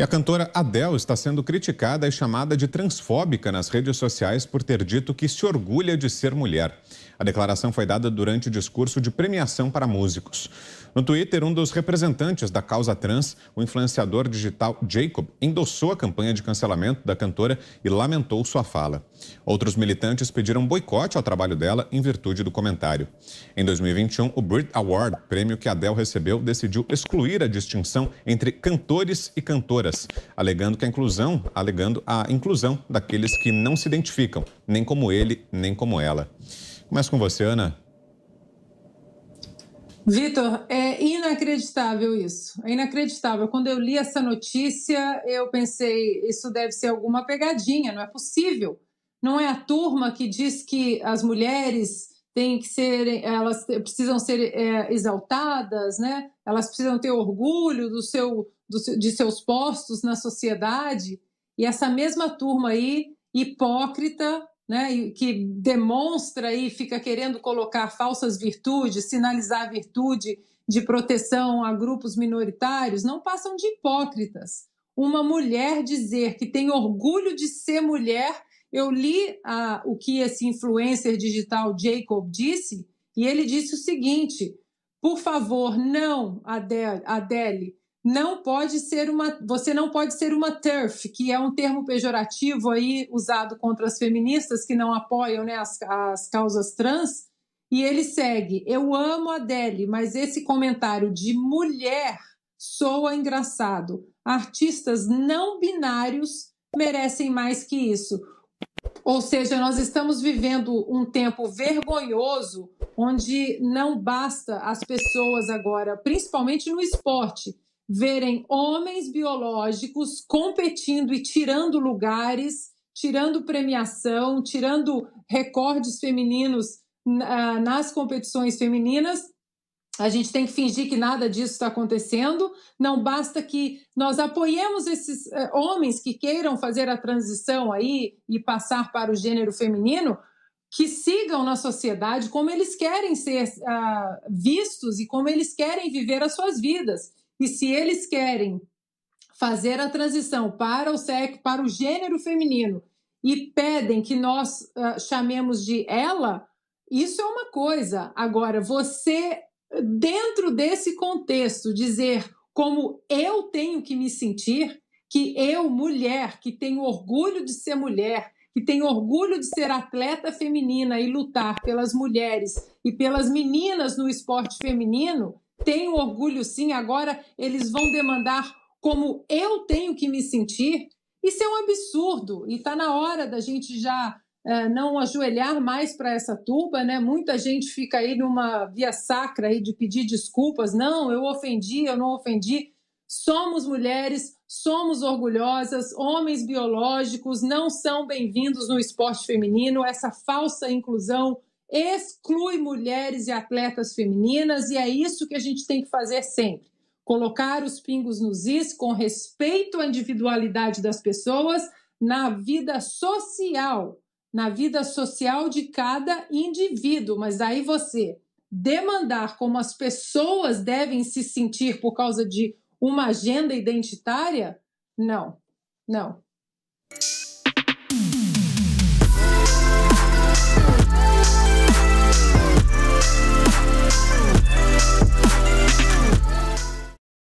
E a cantora Adele está sendo criticada e chamada de transfóbica nas redes sociais por ter dito que se orgulha de ser mulher. A declaração foi dada durante o discurso de premiação para músicos. No Twitter, um dos representantes da causa trans, o influenciador digital Jacob, endossou a campanha de cancelamento da cantora e lamentou sua fala. Outros militantes pediram boicote ao trabalho dela em virtude do comentário. Em 2021, o Brit Award, prêmio que Adele recebeu, decidiu excluir a distinção entre cantores e cantoras alegando que a inclusão, alegando a inclusão daqueles que não se identificam, nem como ele, nem como ela. Começo com você, Ana. Vitor, é inacreditável isso. É inacreditável. Quando eu li essa notícia, eu pensei, isso deve ser alguma pegadinha, não é possível. Não é a turma que diz que as mulheres têm que ser, elas precisam ser é, exaltadas, né? Elas precisam ter orgulho do seu, do de seus postos na sociedade. E essa mesma turma aí, hipócrita, né? Que demonstra e fica querendo colocar falsas virtudes, sinalizar virtude de proteção a grupos minoritários, não passam de hipócritas. Uma mulher dizer que tem orgulho de ser mulher eu li ah, o que esse influencer digital Jacob disse e ele disse o seguinte: por favor, não, Adele, Adele não pode ser uma, você não pode ser uma TERF, que é um termo pejorativo aí usado contra as feministas que não apoiam né, as, as causas trans. E ele segue: Eu amo a Adele, mas esse comentário de mulher soa engraçado. Artistas não binários merecem mais que isso. Ou seja, nós estamos vivendo um tempo vergonhoso onde não basta as pessoas agora, principalmente no esporte, verem homens biológicos competindo e tirando lugares, tirando premiação, tirando recordes femininos ah, nas competições femininas a gente tem que fingir que nada disso está acontecendo. Não basta que nós apoiemos esses eh, homens que queiram fazer a transição aí e passar para o gênero feminino, que sigam na sociedade como eles querem ser ah, vistos e como eles querem viver as suas vidas. E se eles querem fazer a transição para o sexo, para o gênero feminino e pedem que nós ah, chamemos de ela, isso é uma coisa. Agora, você dentro desse contexto, dizer como eu tenho que me sentir, que eu, mulher, que tenho orgulho de ser mulher, que tenho orgulho de ser atleta feminina e lutar pelas mulheres e pelas meninas no esporte feminino, tenho orgulho sim. Agora eles vão demandar como eu tenho que me sentir. Isso é um absurdo e está na hora da gente já é, não ajoelhar mais para essa turba, né? Muita gente fica aí numa via sacra aí de pedir desculpas. Não, eu ofendi, eu não ofendi. Somos mulheres, somos orgulhosas, homens biológicos não são bem-vindos no esporte feminino. Essa falsa inclusão exclui mulheres e atletas femininas e é isso que a gente tem que fazer sempre. Colocar os pingos nos is com respeito à individualidade das pessoas na vida social na vida social de cada indivíduo, mas aí você demandar como as pessoas devem se sentir por causa de uma agenda identitária? Não, não.